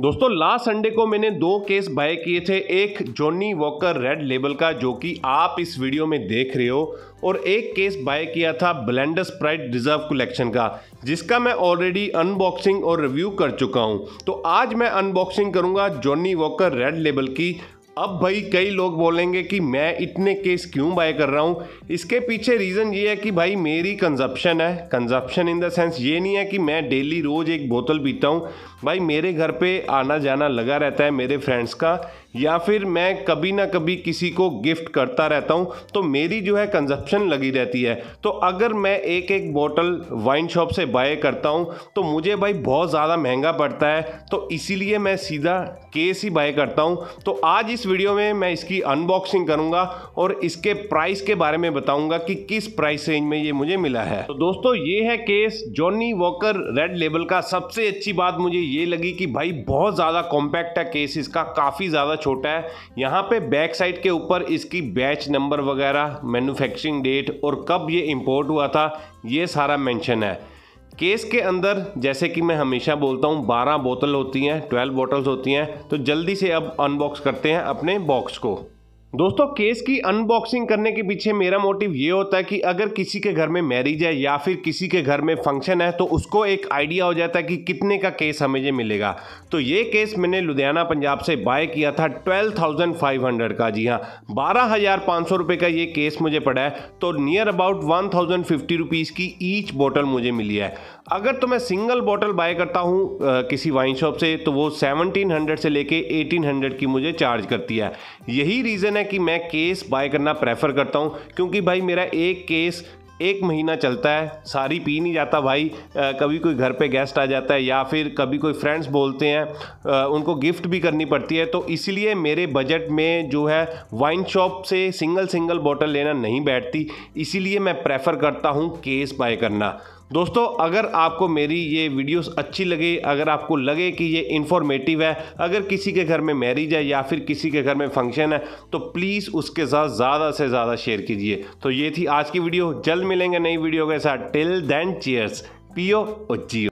दोस्तों last Sunday को मैंने दो केस बाय किए थे एक जॉनी वॉकर रेड लेबल का जो कि आप इस वीडियो में देख रहे हो और एक केस बाय किया था ब्लेंडर स्प्राइट रिजर्व कलेक्शन का जिसका मैं ऑलरेडी अनबॉक्सिंग और रिव्यू कर चुका हूं तो आज मैं अनबॉक्सिंग करूंगा जॉनी वॉकर रेड लेबल की अब भाई कई लोग बोलेंगे कि मैं इतने केस क्यों बाय कर रहा हूँ इसके पीछे रीज़न ये है कि भाई मेरी कंजप्शन है कंजप्शन इन द सेंस ये नहीं है कि मैं डेली रोज़ एक बोतल पीता हूँ भाई मेरे घर पे आना जाना लगा रहता है मेरे फ्रेंड्स का या फिर मैं कभी ना कभी किसी को गिफ्ट करता रहता हूँ तो मेरी जो है कंजप्शन लगी रहती है तो अगर मैं एक एक बोतल वाइन शॉप से बाय करता हूँ तो मुझे भाई बहुत ज़्यादा महंगा पड़ता है तो इसीलिए मैं सीधा केस ही बाय करता हूँ तो आज इस वीडियो में मैं इसकी अनबॉक्सिंग करूंगा और इसके प्राइस के बारे में बताऊंगा कि किस प्राइस रेंज में ये मुझे मिला है तो दोस्तों ये है case Johnnie Walker red label का सबसे अच्छी बात मुझे ये लगी कि भाई बहुत ज़्यादा कॉम्पैक्ट है केस इसका काफ़ी ज़्यादा छोटा है यहाँ पे बैक साइड के ऊपर इसकी बैच नंबर वगैरह मैनुफैक्चरिंग डेट और कब ये इम्पोर्ट हुआ था ये सारा मैंशन है केस के अंदर जैसे कि मैं हमेशा बोलता हूँ 12 बोतल होती हैं 12 बॉटल्स होती हैं तो जल्दी से अब अनबॉक्स करते हैं अपने बॉक्स को दोस्तों केस की अनबॉक्सिंग करने के पीछे मेरा मोटिव ये होता है कि अगर किसी के घर में मैरिज है या फिर किसी के घर में फंक्शन है तो उसको एक आइडिया हो जाता है कि कितने का केस हमें ये मिलेगा तो ये केस मैंने लुधियाना पंजाब से बाय किया था 12,500 का जी हाँ बारह हज़ार पाँच सौ का ये केस मुझे पड़ा है तो near about one thousand fifty rupees की ईच बोटल मुझे मिली है अगर तो मैं सिंगल बॉटल बाय करता हूँ किसी वाइन शॉप से तो वो सेवनटीन हंड्रेड से लेके एटीन हंड्रेड की मुझे चार्ज करती है यही रीज़न है कि मैं केस बाय करना प्रेफर करता हूँ क्योंकि भाई मेरा एक केस एक महीना चलता है सारी पी नहीं जाता भाई आ, कभी कोई घर पे गेस्ट आ जाता है या फिर कभी कोई फ्रेंड्स बोलते हैं आ, उनको गिफ्ट भी करनी पड़ती है तो इसलिए मेरे बजट में जो है वाइन शॉप से सिंगल सिंगल बोतल लेना नहीं बैठती इसीलिए मैं प्रेफर करता हूँ केस बाय करना दोस्तों अगर आपको मेरी ये वीडियोस अच्छी लगे अगर आपको लगे कि ये इन्फॉर्मेटिव है अगर किसी के घर में मैरिज है या फिर किसी के घर में फंक्शन है तो प्लीज़ उसके साथ ज़्यादा से ज़्यादा शेयर कीजिए तो ये थी आज की वीडियो जल्द मिलेंगे नई वीडियो के साथ टिल देन चीयर्स पियो और जियो